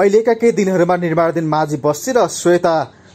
अहिलेका केही दिनहरूमा निर्माणाधीन माझी बस्ती र श्वेता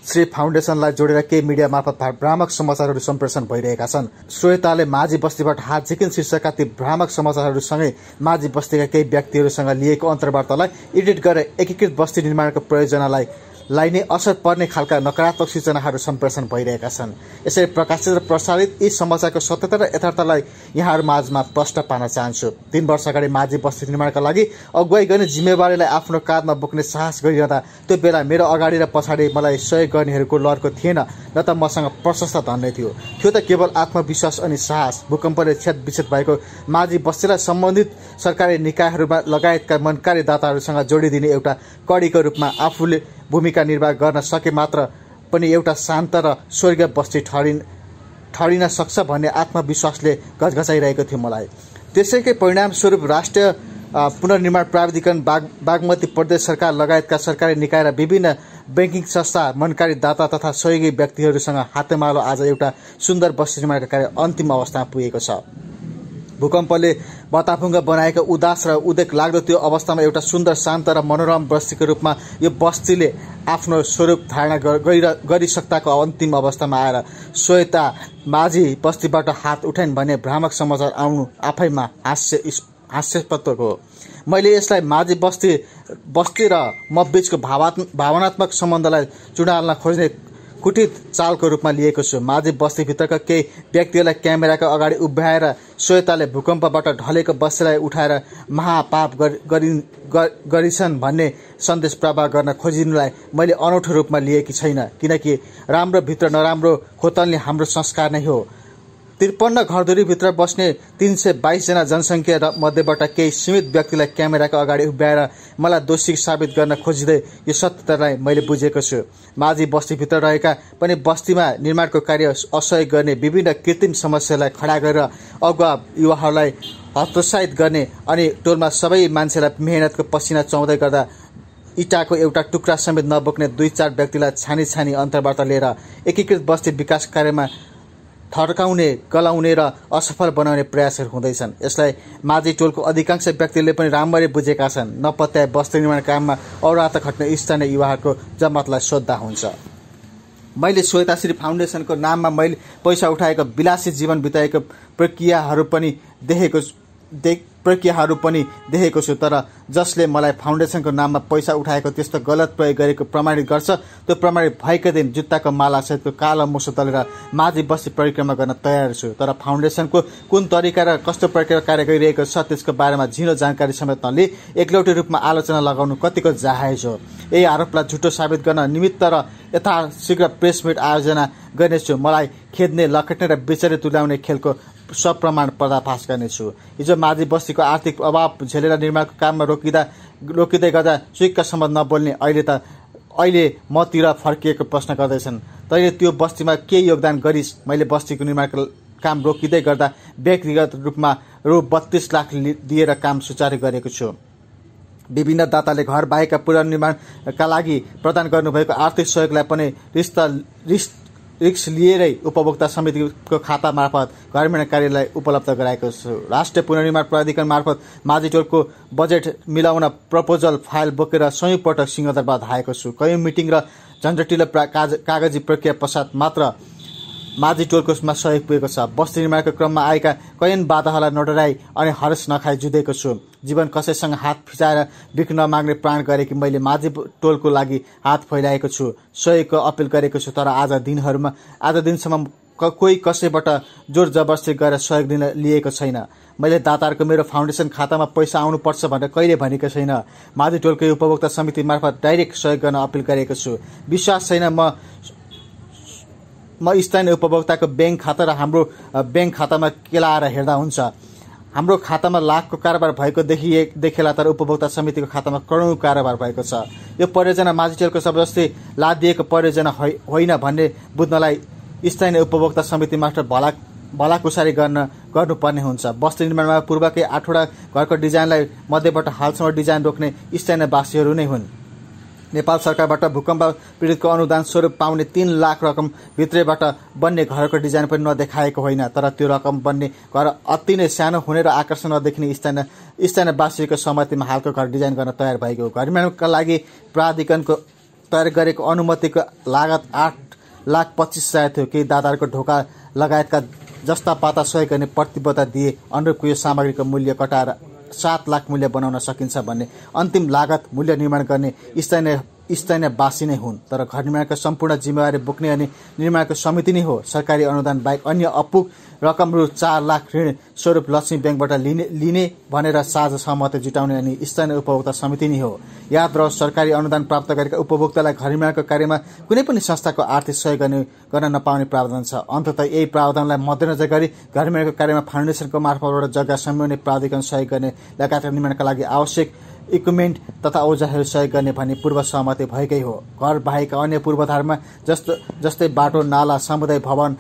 श्री फाउन्डेसनलाई जोडेर केही मिडिया मार्फत भ्रामक समाचारहरू सम्प्रेषण भइरहेका छन् श्वेताले माझी बस्तीबाट हात झिकिन शीर्षकका ती भ्रामक समाचारहरूसँगै माझी बस्तीका केही व्यक्तिहरूसँग लिएको अन्तर्वार्तालाई एडिट गरेर एकीकृत बस्ती निर्माणको प्रयोजनालाई लाई नै असर पर्ने खालका नकारात्मक सूचनाहरू सम्प्रेषण भइरहेका छन् यसरी प्रकाशित र प्रसारित यी समाचारको सत्यता र यथार्थलाई यहाँहरू माझमा प्रष्ट पार्न चाहन्छु तिन वर्ष अगाडि माझी बस्ती निर्माणका लागि अगुवाई गर्ने जिम्मेवारीलाई आफ्नो काँधमा बोक्ने साहस गरिरहँदा त्यो बेला मेरो अगाडि र पछाडि मलाई सहयोग गर्नेहरूको लड्को थिएन न त मसँग प्रशस्त धन्य थियो त्यो त केवल आत्मविश्वास अनि साहस भूकम्पले क्षेत्र विच्छेद भएको माझी बस्तीलाई सम्बन्धित सरकारी निकायहरूमा लगायतका मनकारीदाताहरूसँग जोडिदिने एउटा कडीको रूपमा आफूले भूमिका निर्वाह गर्न सके मात्र पनि एउटा शान्त र स्वर्गीय बस्ती ठहरिन ठहरिन सक्छ भन्ने आत्मविश्वासले घचघचाइरहेको थियो मलाई त्यसैकै परिणामस्वरूप राष्ट्रिय पुनर्निर्माण प्राधिकरण बाग बागमती प्रदेश सरकार लगायतका सरकारी निकाय र विभिन्न ब्याङ्किङ संस्था मनकारी दाता तथा सहयोगी व्यक्तिहरूसँग हातेमालो आज एउटा सुन्दर बस्ती निर्माणको कार्य अन्तिम अवस्थामा पुगेको छ भूकम्पले बताफुङ्ग बनाएको उदास र उदेक लाग्दो त्यो अवस्थामा एउटा सुन्दर शान्त र मनोरम बस्तीको रूपमा यो बस्तीले आफ्नो स्वरूप धारणा गरिसक्ताको अन्तिम अवस्थामा आएर स्वेता माझी बस्तीबाट हात उठाइन् भने भ्रामक समाचार आउनु आफैमा हास्य हास्यपत्वक हो मैले यसलाई माझी बस्ती बस्ती र म बिचको भावा भावनात्मक सम्बन्धलाई चुडाल्न खोज्ने कुटित चालको रूपमा लिएको छु माझी बस्तीभित्रका केही व्यक्तिहरूलाई क्यामेराको अगाडि उभ्याएर श्वेताले भूकम्पबाट ढलेको बस्तीलाई उठाएर महापाप गरि गरिछन् भन्ने सन्देश प्रवाह गर्न खोजिनुलाई मैले अनौठो रूपमा लिएकी छैन किनकि राम्रो भित्र नराम्रो खोतल्ने हाम्रो संस्कार नै हो त्रिपन्न घरधुरीभित्र बस्ने तिन सय बाइसजना जनसङ्ख्या र मध्येबाट केही सीमित व्यक्तिलाई क्यामेराको अगाडि उभ्याएर मलाई दोषी साबित गर्न खोजिँदै यो सत्यतालाई मैले बुझेको छु माझी बस्तीभित्र रहेका पनि बस्तीमा निर्माणको कार्य असहयोग गर्ने विभिन्न कृत्रिम समस्यालाई खडा गरेर अगुवा युवाहरूलाई हतोत्साहित गर्ने अनि टोलमा सबै मान्छेलाई मेहनतको पसिना चुहाउँदै गर्दा इटाको एउटा टुक्रा समेत नबोक्ने दुई चार व्यक्तिलाई छानी छानी अन्तर्वार्ता लिएर एकीकृत बस्ती विकास कार्यमा ठड्काउने गलाउने र असफल बनाउने प्रयासहरू हुँदैछन् यसलाई माझी टोलको अधिकांश व्यक्तिले पनि राम्ररी बुझेका छन् नपत्याए वस्तु निर्माण काममा औरात खट्ने स्थानीय युवाहरूको जमतलाई सोद्धा हुन्छ मैले श्वेताश्री फाउन्डेसनको नाममा मैले पैसा उठाएको विलासी जीवन बिताएको प्रक्रियाहरू पनि देखेको दे प्रक्रियाहरू पनि देखेको छु तर जसले मलाई फाउन्डेसनको नाममा पैसा उठाएको त्यस्तो गलत प्रयोग गरेको प्रमाणित गर्छ त्यो प्रमाणित भएको दिन जुत्ताको मालासहितको कालो मुसो तलेर माझी बस्ती परिक्रमा गर्न तयार छु तर फाउन्डेसनको कुन तरिका र कस्तो प्रक्रिया कार्य गरिरहेको छ त्यसको बारेमा झिनो जानकारी समेत नलिई एकलौटी रूपमा आलोचना लगाउनु कतिको जाहेज हो यही आरोपलाई झुटो साबित गर्न निमित्त र यथाशीघ्र प्रेस मिट आयोजना गर्नेछु मलाई खेद्ने लखेट्ने र बिचरी तुल्याउने खेलको सप्रमाण पर्दाफास गर्नेछु हिजो माझी बस्तीको आर्थिक अभाव झेलेर निर्माणको काममा रोकिँदा रोकिँदै गर्दा सुइक्कासम्म नबोल्ने अहिले त अहिले मतिर फर्किएको प्रश्न गर्दैछन् तैँले त्यो बस्तीमा के योगदान गरिस् मैले बस्तीको निर्माणको काम रोकिँदै गर्दा व्यक्तिगत रूपमा रु बत्तिस लाख दिएर काम सुचारू गरेको छु विभिन्न दाताले घर बाहेकका पुनर्निर्माणका लागि प्रदान गर्नुभएको आर्थिक सहयोगलाई पनि रिस्ता रिस रिक्स लिएरै उपभोक्ता समितिको खाता मार्फत घरमिरण कार्यालय उपलब्ध गराएको छु राष्ट्रिय पुनर्निर्माण प्राधिकरण मार्फत माझिटोलको बजेट मिलाउन प्रपोजल फाइल बोकेर सयौँ पटक सिंहदरबार धाएको छु कयौँ मिटिङ र झन्झटिलो प्रा कागजी प्रक्रिया पश्चात मात्र माझी टोलकोसमा सहयोग पुगेको छ बस्ती निर्माणको क्रममा आएका कैयन बाधाहरूलाई नडराई अनि हरस नखाई जुधेको छु जीवन कसैसँग हात फिचाएर बिक्न नमाग्ने प्राण गरेकी मैले माझी टोलको लागि हात फैलाएको छु सहयोगको अपिल गरेको छु तर आज दिनहरूमा आज दिनसम्म कोही कसैबाट जोर जबरजस्ती गरेर सहयोग दिन लिएको छैन मैले दाताहरूको मेरो फाउन्डेसन खातामा पैसा आउनुपर्छ भनेर कहिले भनेको छैन माझी टोलकै उपभोक्ता समिति मार्फत डाइरेक्ट सहयोग गर्न अपिल गरेको छु विश्वास छैन म म स्थानीय उपभोक्ताको ब्याङ्क खाता र हाम्रो ब्याङ्क खातामा केलाएर हेर्दा हुन्छ हाम्रो खातामा लाखको कारोबार भएको देखिए देखेला तर उपभोक्ता समितिको खातामा करोडौँ कारोबार भएको छ यो परियोजना माझिटेलको जबरजस्ती लादिएको परियोजना होइन भन्ने बुझ्नलाई स्थानीय उपभोक्ता समिति मास्टर भला भलाकुसारी गर्न गर्नुपर्ने हुन्छ बस्ती निर्माणमा पूर्वकै आठवटा घरको डिजाइनलाई मध्येबाट हालसम्म डिजाइन रोक्ने स्थानीयवासीहरू नै हुन् नेपाल सरकारबाट भूकम्प पीडितको अनुदान स्वरूप पाउने तीन लाख रकम भित्रैबाट बन्ने घरको डिजाइन पनि नदेखाएको होइन तर त्यो रकम बन्ने घर अति नै सानो हुने र आकर्षण नदेखिने स्थानीय स्थानीयवासीको सहमतिमा हालको घर डिजाइन गर्न तयार भएको घर निर्माणका लागि प्राधिकरणको तयार गरेको अनुमतिको लागत आठ लाख पच्चिस हजार थियो केही दादाहरूको ढोका लगायतका जस्ता पाता सहयोग गर्ने प्रतिबद्धता दिए अनुरूपको यो सामग्रीको मूल्य कटाएर सात लाख मूल्य बनाउन सकिन्छ भन्ने अन्तिम लागत मूल्य निर्माण गर्ने स्थानीय स्थानीय बासी नै हुन् तर घर निर्माणको सम्पूर्ण जिम्मेवारी बोक्ने अनि निर्माणको समिति नै हो सरकारी अनुदान बाहेक अन्य अपुग रकम रु चार लाख ऋण स्वरूप लक्ष्मी ब्याङ्कबाट लिने लिने भनेर साझा सहमति जुटाउने अनि स्थानीय उपभोक्ता समिति नै हो याद रहोस् सरकारी अनुदान प्राप्त गरेका उपभोक्तालाई घर निर्माणको कार्यमा कुनै पनि संस्थाको आर्थिक सहयोग गर्ने गर्न नपाउने प्रावधान छ अन्तत यही प्रावधानलाई मध्यनजर गरी घर निर्माणको कार्यमा फाउन्डेसनको मार्फतबाट जग्गा समय प्राधिकरण सहयोग गर्ने लगायतका निर्माणका लागि आवश्यक इक्विपमेन्ट तथा औजाहरू सहयोग गर्ने भनी पूर्व सहमति भएकै हो घर बाहेक अन्य पूर्वाधारमा जस्तो जस्तै बाटो नाला समुदाय भवन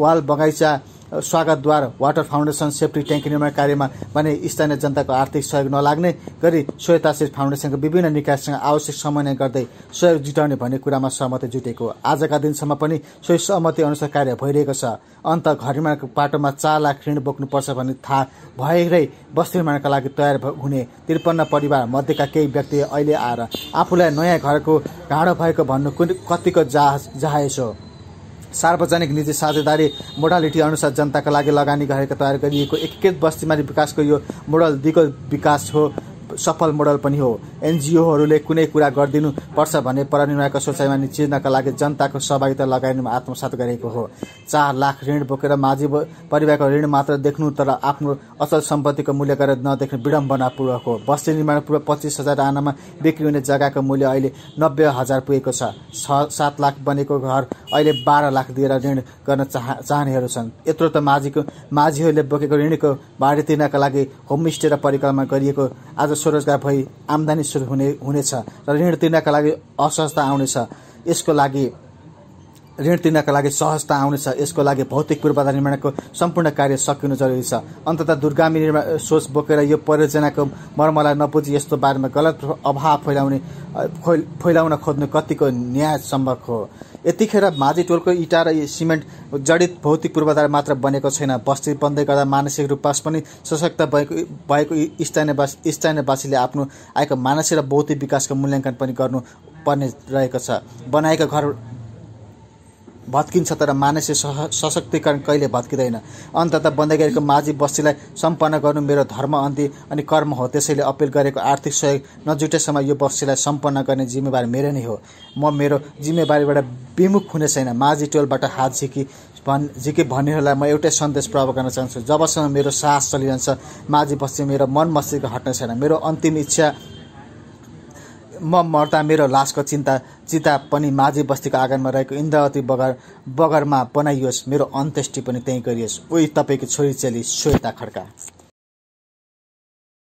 वाल बगैँचा स्वागतद्वार वाटर फाउन्डेसन सेफ्टी ट्याङ्की निर्माण कार्यमा भने स्थानीय जनताको आर्थिक सहयोग नलाग्ने गरी सोयताश्री फाउन्डेसनको विभिन्न निकायसँग आवश्यक समन्वय गर्दै सहयोग जुटाउने भन्ने कुरामा सहमति जुटेको आजका दिनसम्म पनि सोही सहमति अनुसार कार्य भइरहेको छ अन्त घर निर्माणको पाटोमा चार लाख ऋण बोक्नुपर्छ भन्ने थाहा भएरै बस्ती निर्माणका लागि तयार हुने त्रिपन्न परिवार मध्येका केही व्यक्ति अहिले आएर आफूलाई नयाँ घरको घाँडो भएको भन्नु कतिको जाह जहाज हो सार्वजनिक निजी साझेदारी मोडालिटी अनुसार जनताका लागि लगानी गरेको तयार गरिएको एकीकृत बस्तीमारी विकासको यो मोडल दिगो विकास हो सफल मोडल पनि हो एनजिओहरूले कुनै कुरा गरिदिनुपर्छ भन्ने परनिर्णयको सोचाइमा निचिर्नका लागि जनताको सहभागिता लगाइनुमा आत्मसात गरेको हो चार लाख ऋण बोकेर माझी परिवारको ऋण मात्र देख्नु तर आफ्नो असल सम्पत्तिको मूल्य गरेर नदेख्नु विडम्बनापूर्वक हो बस्ती निर्माण पूर्व पच्चिस हजार आनामा बिक्री हुने जग्गाको मूल्य अहिले नब्बे हजार पुगेको छ सात लाख बनेको घर अहिले बाह्र लाख दिएर ऋण गर्न चाह चाहनेहरू छन् यत्रो त माझीको माझीहरूले बोकेको ऋणको भाडी तिर्नका लागि होमस्टे र परिक्रमा गरिएको आज स्वरोजगार भई आमदानी हुने हुनेछ र ऋण तिर्नका लागि असहजता आउनेछ यसको लागि ऋण तिर्नका लागि सहजता आउनेछ यसको लागि भौतिक पूर्वाधार निर्माणको सम्पूर्ण कार्य सकिनु जरुरी छ अन्तत दुर्गामी निर्माण सोच बोकेर यो परियोजनाको मर्मलाई नबुझी यस्तो बारेमा गलत अभाव फैलाउने फैलाउन खोज्नु कतिको न्याय सम्भव हो यतिखेर माझी टोलको इँटा र सिमेन्ट जडित भौतिक पूर्वाधार मात्र बनेको छैन बस्ती बन्दै गर्दा मानसिक रूपमा पनि सशक्त भएको भएको स्थानीय स्थानीयवासीले आफ्नो आएको मानसिक र भौतिक विकासको मूल्याङ्कन पनि गर्नु पर्ने रहेको छ बनाएको घर भत्किन्छ तर मानसिक सशक्तिकरण कहिले भत्किँदैन अन्तत बन्दगेरीको माझी बस्तीलाई सम्पन्न गर्नु मेरो धर्म अन्ति अनि कर्म हो त्यसैले अपिल गरेको आर्थिक सहयोग नजुटेसम्म यो बस्तीलाई सम्पन्न गर्ने जिम्मेवारी मेरो नै हो म मेरो जिम्मेवारीबाट विमुख हुने छैन माझी टोलबाट हात झिकी भन् झिकी भन्नेहरूलाई म एउटै सन्देश प्रभाव गर्न चाहन्छु जबसम्म मेरो साहस चलिरहन्छ माझी बस्ती मेरो मन मस्तिष्क हट्ने छैन मेरो अन्तिम इच्छा म मर्दा मेरो लासको चिन्ता चिता पनि माझी बस्तीको आँगनमा रहेको इन्द्रावती बगर बगरमा बनाइयोस् मेरो अन्त्येष्टि पनि त्यहीँ गरियोस् उही तपाईँको छोरी चेली श्वेता खड्का